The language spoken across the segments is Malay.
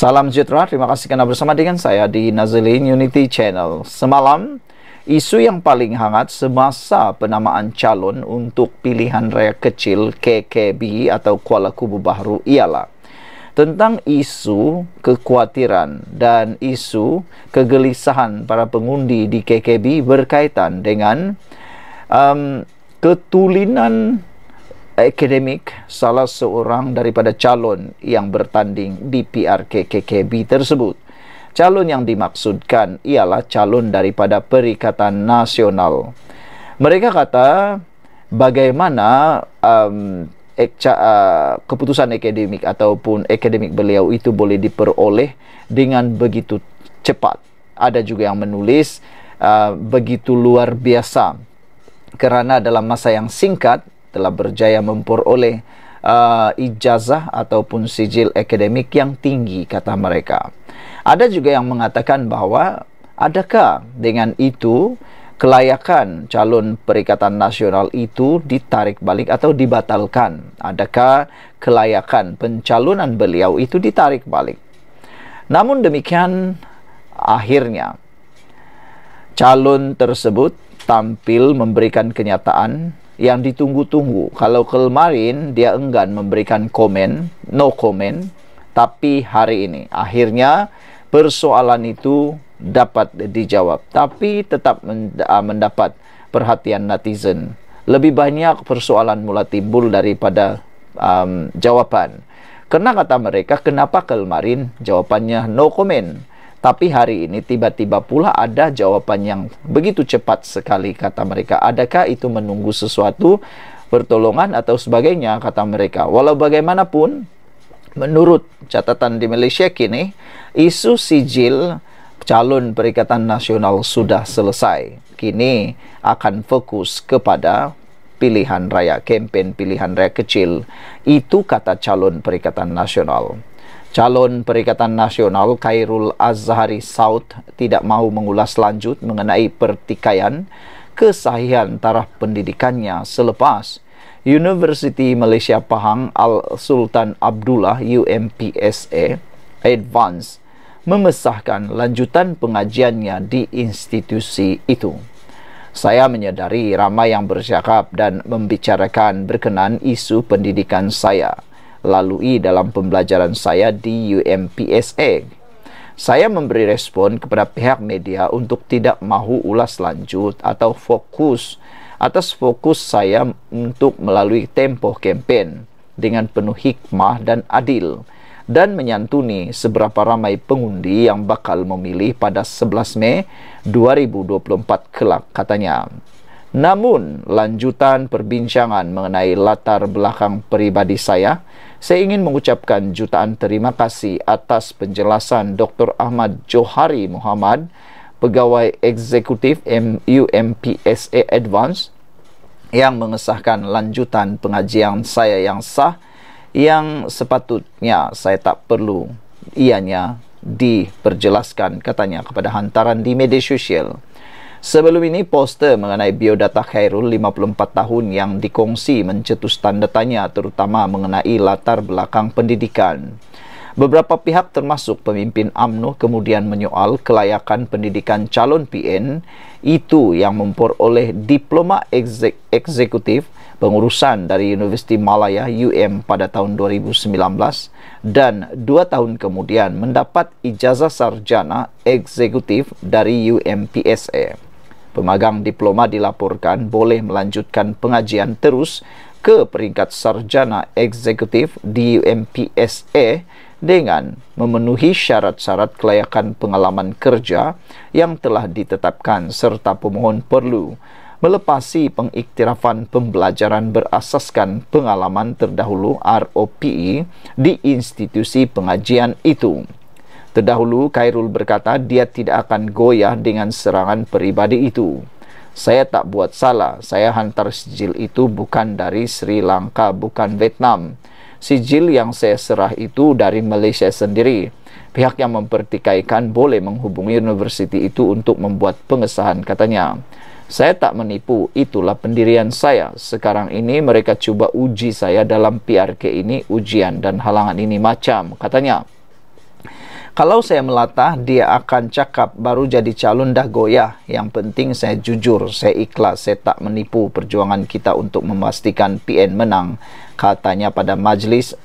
Salam sejahtera, terima kasih kerana bersama dengan saya di Nazilin Unity Channel. Semalam, isu yang paling hangat semasa penamaan calon untuk pilihan raya kecil KKB atau Kuala Kubu Baharu ialah tentang isu kekhawatiran dan isu kegelisahan para pengundi di KKB berkaitan dengan um, ketulinan akademik salah seorang daripada calon yang bertanding di PRKKKB tersebut. Calon yang dimaksudkan ialah calon daripada Perikatan Nasional. Mereka kata bagaimana um, ek, uh, keputusan akademik ataupun akademik beliau itu boleh diperoleh dengan begitu cepat. Ada juga yang menulis uh, begitu luar biasa kerana dalam masa yang singkat telah berjaya memperoleh uh, ijazah ataupun sijil akademik yang tinggi kata mereka. Ada juga yang mengatakan bahawa adakah dengan itu kelayakan calon perikatan nasional itu ditarik balik atau dibatalkan? Adakah kelayakan pencalonan beliau itu ditarik balik? Namun demikian akhirnya calon tersebut tampil memberikan kenyataan yang ditunggu-tunggu. Kalau kemarin dia enggan memberikan komen, no komen, tapi hari ini akhirnya persoalan itu dapat dijawab tapi tetap ah, mendapat perhatian netizen. Lebih banyak persoalan mula timbul daripada um, jawapan. Kena kata mereka kenapa kemarin jawapannya no komen? Tapi hari ini tiba-tiba pula ada jawaban yang begitu cepat sekali kata mereka. Adakah itu menunggu sesuatu pertolongan atau sebagainya kata mereka. Walau bagaimanapun menurut catatan di Malaysia kini isu sijil calon Perikatan Nasional sudah selesai. Kini akan fokus kepada pilihan raya, kampanye pilihan raya kecil. Itu kata calon Perikatan Nasional. Calon Perikatan Nasional Khairul Azhari Saud tidak mahu mengulas lanjut mengenai pertikaian kesahihan taraf pendidikannya selepas University Malaysia Pahang Al Sultan Abdullah UMPSA Advance memesahkan lanjutan pengajiannya di institusi itu. Saya menyadari ramai yang bersyakap dan membicarakan berkenaan isu pendidikan saya lalui dalam pembelajaran saya di UMPSA. Saya memberi respon kepada pihak media untuk tidak mahu ulas lanjut atau fokus atas fokus saya untuk melalui tempoh kampen dengan penuh hikmah dan adil dan menyantuni seberapa ramai pengundi yang bakal memilih pada 11 Mei 2024 kelak katanya. Namun, lanjutan perbincangan mengenai latar belakang pribadi saya, saya ingin mengucapkan jutaan terima kasih atas penjelasan Dr. Ahmad Johari Muhammad, pegawai eksekutif MUMPSA Advance, yang mengesahkan lanjutan pengajian saya yang sah, yang sepatutnya saya tak perlu ianya diperjelaskan katanya kepada hantaran di media sosial. Sebelum ini, poster mengenai biodata Khairul 54 tahun yang dikongsi mencetus tanda tanya terutama mengenai latar belakang pendidikan. Beberapa pihak termasuk pemimpin AMNO kemudian menyoal kelayakan pendidikan calon PN itu yang memperoleh diploma eksek eksekutif pengurusan dari Universiti Malaya UM pada tahun 2019 dan dua tahun kemudian mendapat ijazah sarjana eksekutif dari UMPSA. Pemagang diploma dilaporkan boleh melanjutkan pengajian terus ke peringkat sarjana eksekutif di UMPSA e dengan memenuhi syarat-syarat kelayakan pengalaman kerja yang telah ditetapkan serta pemohon perlu melepasi pengiktirafan pembelajaran berasaskan pengalaman terdahulu ROPE di institusi pengajian itu. Terdahulu, Khairul berkata dia tidak akan goyah dengan serangan peribadi itu. Saya tak buat salah, saya hantar sijil itu bukan dari Sri Lanka, bukan Vietnam. Sijil yang saya serah itu dari Malaysia sendiri. Pihak yang mempertikaikan boleh menghubungi universiti itu untuk membuat pengesahan, katanya. Saya tak menipu, itulah pendirian saya. Sekarang ini mereka cuba uji saya dalam PRK ini, ujian dan halangan ini macam, katanya. Kalau saya melatah, dia akan cakap baru jadi calon dah goyah. Yang penting saya jujur, saya ikhlas, saya tak menipu perjuangan kita untuk memastikan PN menang. Katanya pada majlis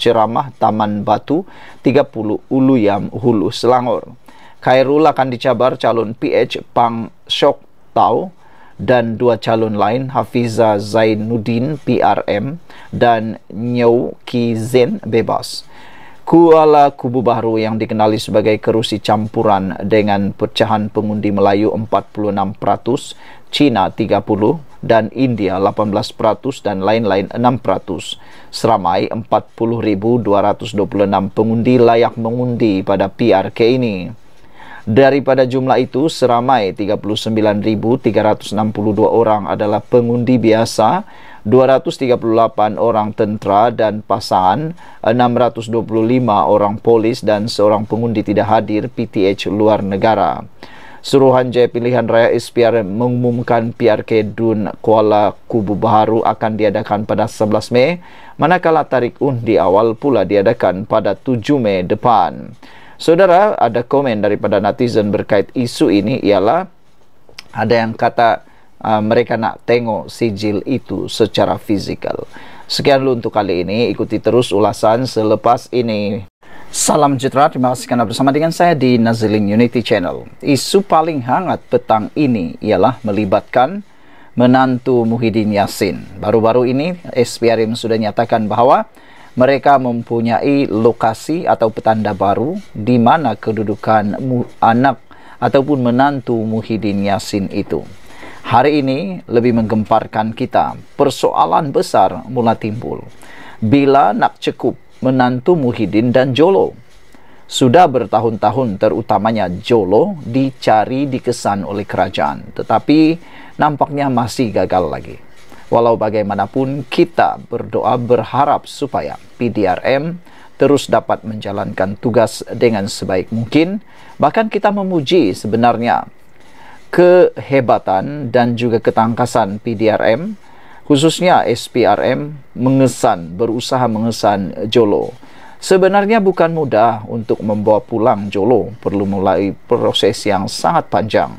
ceramah Taman Batu 30 Ulu Hulu Selangor. Khairul akan dicabar calon PH Pang Shok Tau dan dua calon lain Hafiza Zainuddin PRM dan Nyau Ki Zen Bebas. Kuala Kubu Baru yang dikenali sebagai kerusi campuran dengan pecahan pengundi Melayu 46%, Cina 30% dan India 18% dan lain-lain 6%. Seramai 40,226 pengundi layak mengundi pada PRK ini. Daripada jumlah itu, seramai 39,362 orang adalah pengundi biasa dan 238 orang tentera dan pasangan, 625 orang polis dan seorang pengundi tidak hadir PTH luar negara. Suruhanjaya Pilihan Raya SPR mengumumkan PRK Dun Kuala Kubu Baharu akan diadakan pada 11 Mei, manakala tarik undi awal pula diadakan pada 7 Mei depan. Saudara, ada komen daripada netizen berkait isu ini ialah ada yang kata Ah, mereka nak tengok sijil itu secara fizikal. Sekian dulu untuk kali ini. Ikuti terus ulasan selepas ini. Salam sejahtera, terima kasih kerana bersama dengan saya di Nazilin Unity Channel. Isu paling hangat petang ini ialah melibatkan menantu Muhyiddin Yassin. Baru-baru ini SPRM sudah nyatakan bahawa mereka mempunyai lokasi atau petanda baru di mana kedudukan anak ataupun menantu Muhyiddin Yassin itu. Hari ini lebih menggemparkan kita. Persoalan besar mula timbul. Bila nak cekup menantu Muhyiddin dan Jolo? Sudah bertahun-tahun terutamanya Jolo dicari dikesan oleh kerajaan. Tetapi nampaknya masih gagal lagi. Walau bagaimanapun kita berdoa berharap supaya PDRM terus dapat menjalankan tugas dengan sebaik mungkin. Bahkan kita memuji sebenarnya kehebatan dan juga ketangkasan PDRM khususnya SPRM mengesan berusaha mengesan Jolo. Sebenarnya bukan mudah untuk membawa pulang Jolo, perlu mulai proses yang sangat panjang.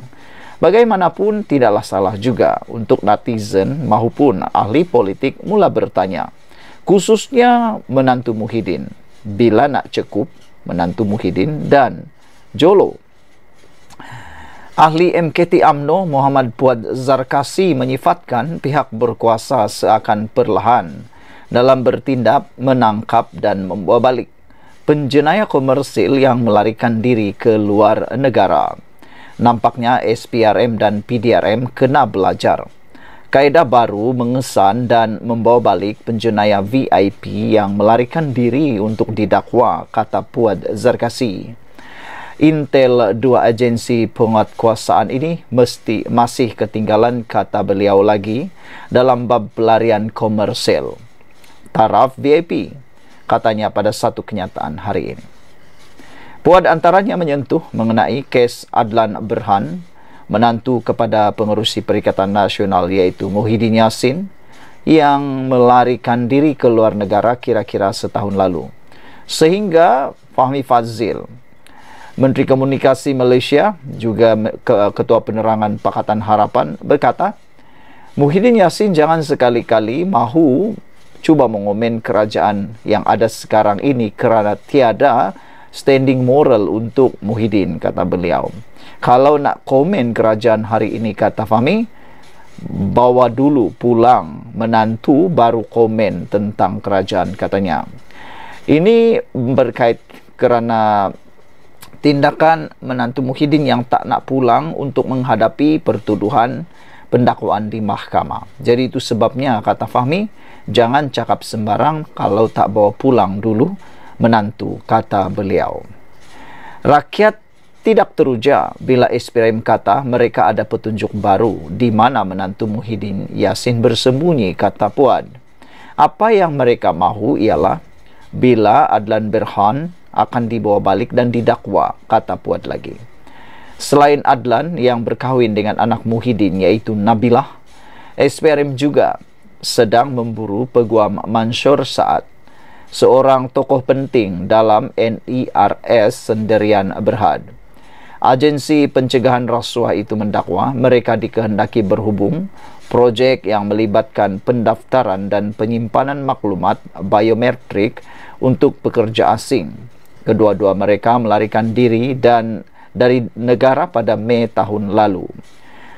Bagaimanapun tidaklah salah juga untuk netizen maupun ahli politik mula bertanya. Khususnya menantu Muhyiddin, bila nak cukup menantu Muhyiddin dan Jolo Ahli MKT AMNO Muhammad Buad Zarkasi menyifatkan pihak berkuasa seakan perlahan dalam bertindak menangkap dan membawa balik penjenayah komersil yang melarikan diri ke luar negara. Nampaknya SPRM dan PDRM kena belajar. Kaedah baru mengesan dan membawa balik penjenayah VIP yang melarikan diri untuk didakwa, kata Puad Zarkasi. Intel dua agensi penguatkuasaan ini mesti masih ketinggalan kata beliau lagi dalam bab pelarian komersil. Taraf VIP katanya pada satu kenyataan hari ini. Puad antaranya menyentuh mengenai kes Adlan Berhan menantu kepada pengerusi Perikatan Nasional iaitu Muhyiddin Yassin yang melarikan diri ke luar negara kira-kira setahun lalu. Sehingga Fahmi Fazil Menteri Komunikasi Malaysia juga uh, Ketua Penerangan Pakatan Harapan berkata Muhyiddin Yassin jangan sekali-kali mahu cuba mengomen kerajaan yang ada sekarang ini kerana tiada standing moral untuk Muhyiddin kata beliau kalau nak komen kerajaan hari ini kata Fahmi bawa dulu pulang menantu baru komen tentang kerajaan katanya ini berkait kerana tindakan menantu Muhyiddin yang tak nak pulang untuk menghadapi pertuduhan pendakwaan di mahkamah. Jadi itu sebabnya kata Fahmi, jangan cakap sembarang kalau tak bawa pulang dulu menantu, kata beliau. Rakyat tidak teruja bila Ispirahim kata mereka ada petunjuk baru di mana menantu Muhyiddin Yasin bersembunyi, kata Puan. Apa yang mereka mahu ialah bila Adlan Berhan akan dibawa balik dan didakwa, kata Puat lagi. Selain Adlan yang berkahwin dengan anak Muhyiddin, yaitu Nabilah, SPRM juga sedang memburu peguam Mansur saat seorang tokoh penting dalam NIRS e Senderian Berhad. Agensi pencegahan rasuah itu mendakwa mereka dikehendaki berhubung projek yang melibatkan pendaftaran dan penyimpanan maklumat biometrik untuk pekerja asing Kedua-dua mereka melarikan diri dan dari negara pada Mei tahun lalu.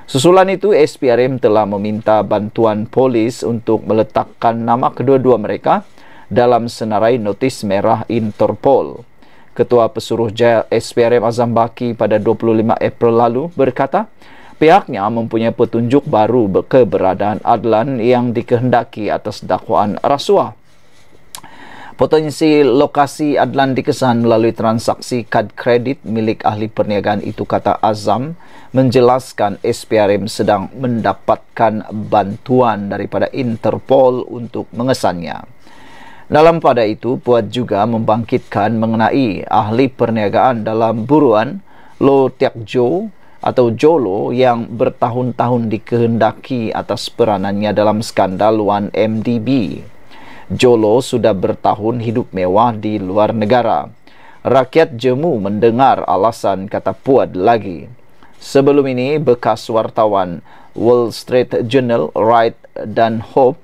Susulan itu, SPRM telah meminta bantuan polis untuk meletakkan nama kedua-dua mereka dalam senarai notis merah Interpol. Ketua Pesuruh Jaya SPRM Azam Baki pada 25 April lalu berkata, pihaknya mempunyai petunjuk baru keberadaan Adlan yang dikehendaki atas dakwaan rasuah. Potensi lokasi adalah dikesan melalui transaksi kad kredit milik ahli perniagaan itu kata Azam menjelaskan SPRM sedang mendapatkan bantuan daripada Interpol untuk mengesannya. Dalam pada itu, Puat juga membangkitkan mengenai ahli perniagaan dalam buruan Lo Tiak Jo atau Jolo yang bertahun-tahun dikehendaki atas peranannya dalam skandal 1MDB. Jolo sudah bertahun hidup mewah di luar negara. Rakyat jemu mendengar alasan kata Puad lagi. Sebelum ini, bekas wartawan Wall Street Journal, Wright dan Hope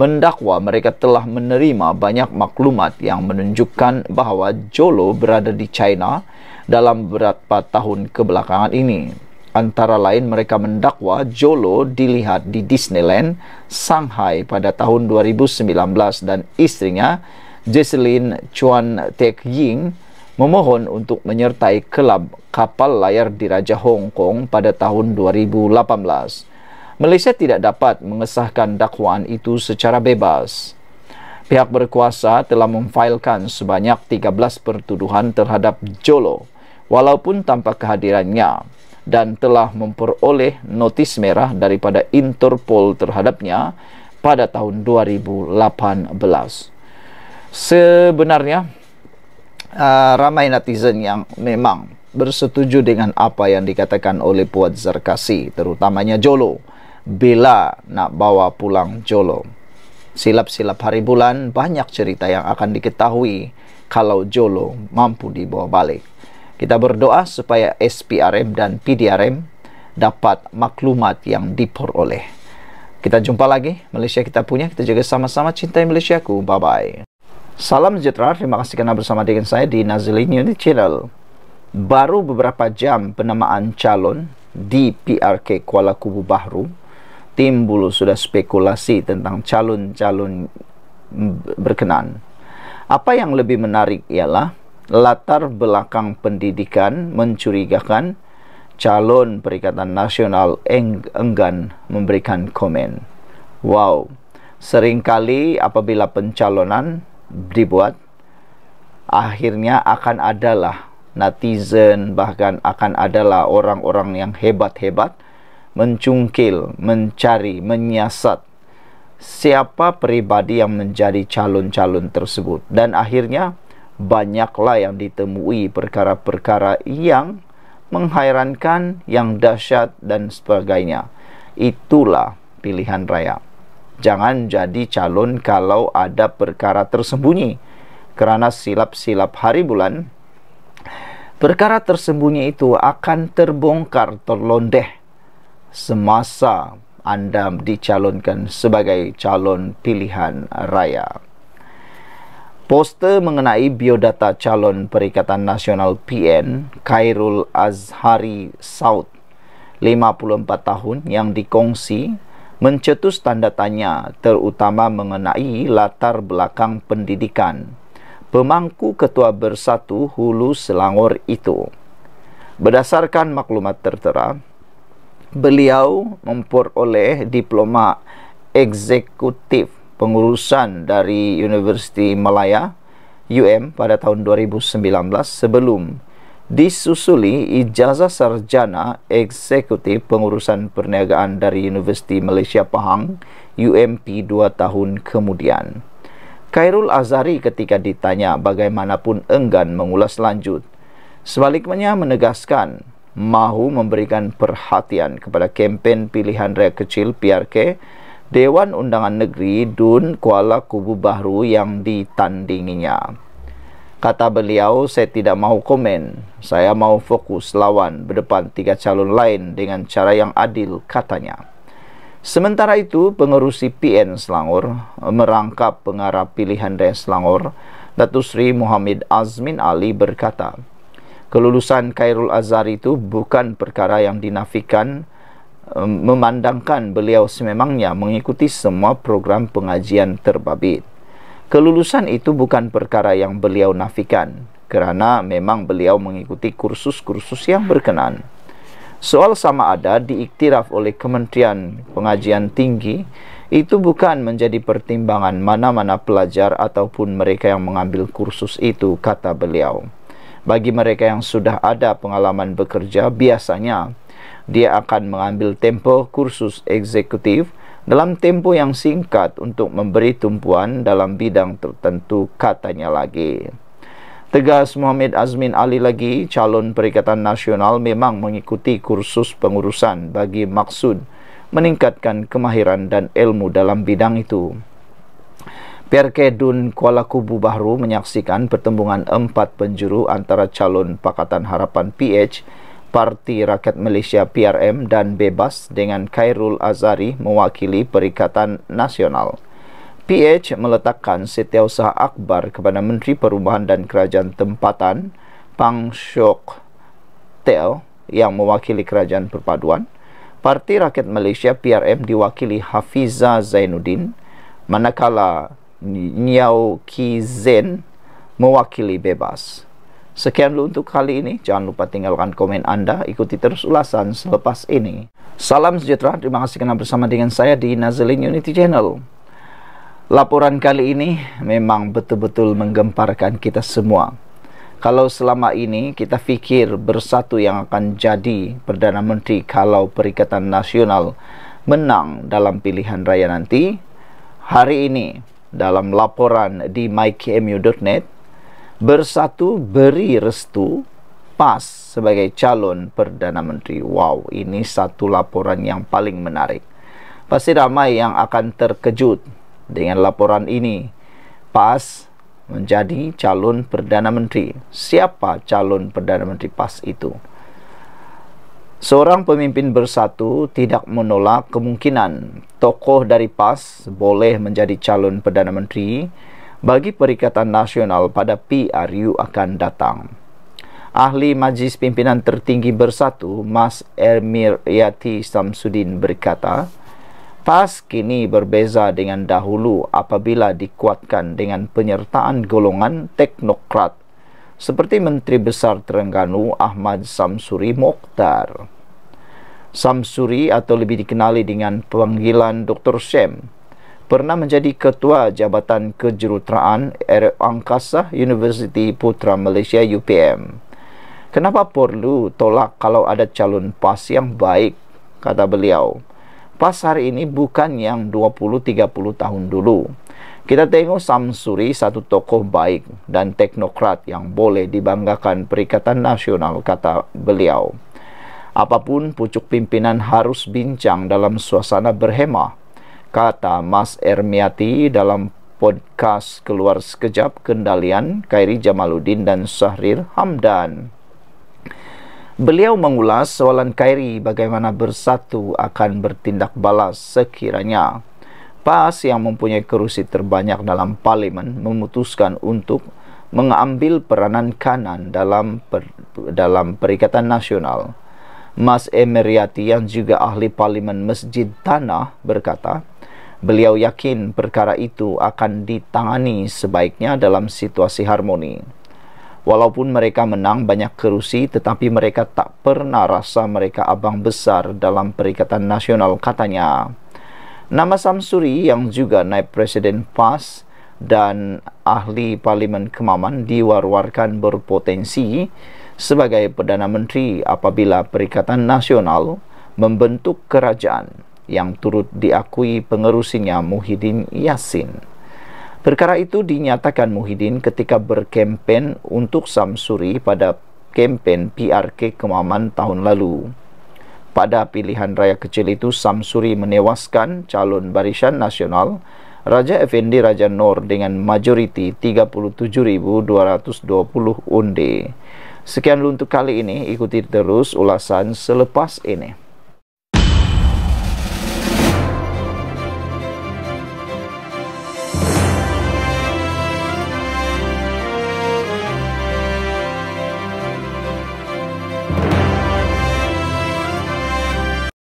mendakwa mereka telah menerima banyak maklumat yang menunjukkan bahawa Jolo berada di China dalam beberapa tahun kebelakangan ini antara lain mereka mendakwa Jolo dilihat di Disneyland Shanghai pada tahun 2019 dan istrinya Jocelyn Chuan Teck Ying memohon untuk menyertai kelab kapal layar di Raja Hong Kong pada tahun 2018. Malaysia tidak dapat mengesahkan dakwaan itu secara bebas. Pihak berkuasa telah memfailkan sebanyak 13 pertuduhan terhadap Jolo walaupun tanpa kehadirannya dan telah memperoleh notis merah daripada Interpol terhadapnya pada tahun 2018. Sebenarnya uh, ramai netizen yang memang bersetuju dengan apa yang dikatakan oleh Puat Zarkasi terutamanya Jolo bila nak bawa pulang Jolo silap-silap hari bulan banyak cerita yang akan diketahui kalau Jolo mampu dibawa balik kita berdoa supaya SPRM dan PDRM dapat maklumat yang diperoleh. Kita jumpa lagi. Malaysia kita punya. Kita juga sama-sama cintai Malaysia ku. Bye-bye. Salam sejahtera. Terima kasih kerana bersama dengan saya di Nazilin Unity Channel. Baru beberapa jam penamaan calon di PRK Kuala Kubu Bahru. Timbul sudah spekulasi tentang calon-calon berkenan. Apa yang lebih menarik ialah latar belakang pendidikan mencurigakan calon Perikatan Nasional eng enggan memberikan komen. Wow, seringkali apabila pencalonan dibuat, akhirnya akan adalah netizen bahkan akan adalah orang-orang yang hebat-hebat mencungkil, mencari, menyiasat siapa pribadi yang menjadi calon-calon tersebut dan akhirnya banyaklah yang ditemui perkara-perkara yang menghairankan, yang dahsyat dan sebagainya. Itulah pilihan raya. Jangan jadi calon kalau ada perkara tersembunyi. Kerana silap-silap hari bulan, perkara tersembunyi itu akan terbongkar, terlondeh semasa anda dicalonkan sebagai calon pilihan raya poster mengenai biodata calon Perikatan Nasional PN Khairul Azhari Saud 54 tahun yang dikongsi mencetus tanda tanya terutama mengenai latar belakang pendidikan pemangku ketua bersatu Hulu Selangor itu. Berdasarkan maklumat tertera, beliau memperoleh diploma eksekutif pengurusan dari Universiti Malaya UM pada tahun 2019 sebelum disusuli ijazah sarjana eksekutif pengurusan perniagaan dari Universiti Malaysia Pahang UMP 2 tahun kemudian. Khairul Azari ketika ditanya bagaimanapun enggan mengulas lanjut. Sebaliknya menegaskan mahu memberikan perhatian kepada kempen pilihan raya kecil PRK Dewan Undangan Negeri Dun Kuala Kubu Baru yang ditandinginya. Kata beliau, saya tidak mahu komen. Saya mahu fokus lawan berdepan tiga calon lain dengan cara yang adil, katanya. Sementara itu, pengerusi PN Selangor merangkap pengarah pilihan daya Selangor, Datuk Sri Muhammad Azmin Ali berkata, kelulusan Khairul Azhar itu bukan perkara yang dinafikan, memandangkan beliau sememangnya mengikuti semua program pengajian terbabit. Kelulusan itu bukan perkara yang beliau nafikan kerana memang beliau mengikuti kursus-kursus yang berkenan. Soal sama ada diiktiraf oleh Kementerian Pengajian Tinggi itu bukan menjadi pertimbangan mana-mana pelajar ataupun mereka yang mengambil kursus itu, kata beliau. Bagi mereka yang sudah ada pengalaman bekerja, biasanya dia akan mengambil tempo kursus eksekutif dalam tempo yang singkat untuk memberi tumpuan dalam bidang tertentu katanya lagi. Tegas Muhammad Azmin Ali lagi, calon Perikatan Nasional memang mengikuti kursus pengurusan bagi maksud meningkatkan kemahiran dan ilmu dalam bidang itu. Perke Dun Kuala Kubu Bahru menyaksikan pertembungan empat penjuru antara calon Pakatan Harapan PH Parti Rakyat Malaysia PRM dan Bebas dengan Khairul Azari mewakili Perikatan Nasional. PH meletakkan setiausaha akbar kepada Menteri Perubahan dan Kerajaan Tempatan Pang Shok Tel yang mewakili Kerajaan Perpaduan. Parti Rakyat Malaysia PRM diwakili Hafiza Zainuddin manakala Niau Ki Zen mewakili Bebas. Sekian dulu untuk kali ini. Jangan lupa tinggalkan komen Anda. Ikuti terus ulasan selepas ini. Salam sejahtera. Terima kasih karena bersama dengan saya di Nazelin Unity Channel. Laporan kali ini memang betul-betul menggemparkan kita semua. Kalau selama ini kita pikir bersatu yang akan jadi Perdana Menteri kalau Perikatan Nasional menang dalam pilihan raya nanti, hari ini dalam laporan di mykmu.net bersatu beri restu PAS sebagai calon Perdana Menteri. Wow, ini satu laporan yang paling menarik. Pasti ramai yang akan terkejut dengan laporan ini. PAS menjadi calon Perdana Menteri. Siapa calon Perdana Menteri PAS itu? Seorang pemimpin bersatu tidak menolak kemungkinan tokoh dari PAS boleh menjadi calon Perdana Menteri bagi Perikatan Nasional pada PRU akan datang. Ahli Majlis Pimpinan Tertinggi Bersatu, Mas Ermir Yati Samsudin berkata, PAS kini berbeza dengan dahulu apabila dikuatkan dengan penyertaan golongan teknokrat seperti Menteri Besar Terengganu Ahmad Samsuri Mokhtar. Samsuri atau lebih dikenali dengan panggilan Dr. Shem pernah menjadi ketua Jabatan Kejuruteraan Air Angkasa Universiti Putra Malaysia UPM. Kenapa perlu tolak kalau ada calon PAS yang baik? Kata beliau. PAS hari ini bukan yang 20-30 tahun dulu. Kita tengok Samsuri satu tokoh baik dan teknokrat yang boleh dibanggakan Perikatan Nasional, kata beliau. Apapun, pucuk pimpinan harus bincang dalam suasana berhemah kata Mas Ermiati dalam podcast Keluar Sekejap Kendalian Kairi Jamaluddin dan Syahrir Hamdan. Beliau mengulas soalan Kairi bagaimana bersatu akan bertindak balas sekiranya PAS yang mempunyai kerusi terbanyak dalam parlimen memutuskan untuk mengambil peranan kanan dalam per, dalam perikatan nasional. Mas Emeriati yang juga ahli parlimen Masjid Tanah berkata, Beliau yakin perkara itu akan ditangani sebaiknya dalam situasi harmoni. Walaupun mereka menang banyak kerusi, tetapi mereka tak pernah rasa mereka abang besar dalam perikatan nasional, katanya. Nama Samsuri yang juga naib presiden PAS dan ahli parlimen kemaman diwar-warkan berpotensi sebagai Perdana Menteri apabila Perikatan Nasional membentuk kerajaan yang turut diakui pengerusinya Muhyiddin Yassin. Perkara itu dinyatakan Muhyiddin ketika berkempen untuk Samsuri pada kempen PRK Kemaman tahun lalu. Pada pilihan raya kecil itu, Samsuri menewaskan calon barisan nasional Raja Effendi Raja Nor dengan majoriti 37,220 undi. Sekian untuk kali ini, ikuti terus ulasan selepas ini.